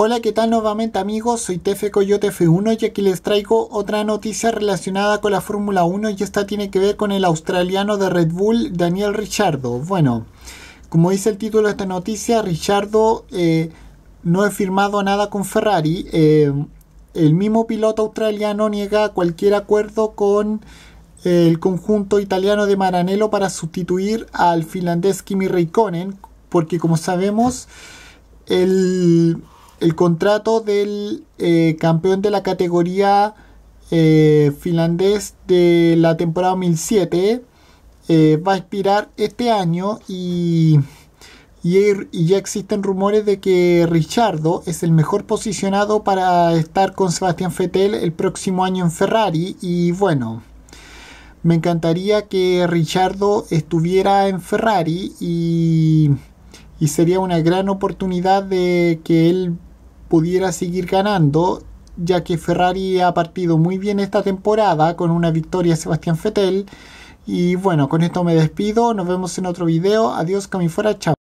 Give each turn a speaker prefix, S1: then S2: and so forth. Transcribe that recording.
S1: Hola, ¿qué tal nuevamente amigos? Soy Tefe Coyote F1 y aquí les traigo otra noticia relacionada con la Fórmula 1 y esta tiene que ver con el australiano de Red Bull, Daniel Richardo. Bueno, como dice el título de esta noticia, Richardo eh, no ha firmado nada con Ferrari. Eh, el mismo piloto australiano niega cualquier acuerdo con eh, el conjunto italiano de Maranello para sustituir al finlandés Kimi Raikkonen, porque como sabemos, el el contrato del eh, campeón de la categoría eh, finlandés de la temporada 2007 eh, va a expirar este año y, y, ya existen rumores de que Richardo es el mejor posicionado para estar con Sebastián Fettel el próximo año en Ferrari y bueno. Me encantaría que Richardo estuviera en Ferrari y, y sería una gran oportunidad de que él pudiera seguir ganando, ya que Ferrari ha partido muy bien esta temporada con una victoria a Sebastián Fettel. Y bueno, con esto me despido, nos vemos en otro video, adiós, fuera chao.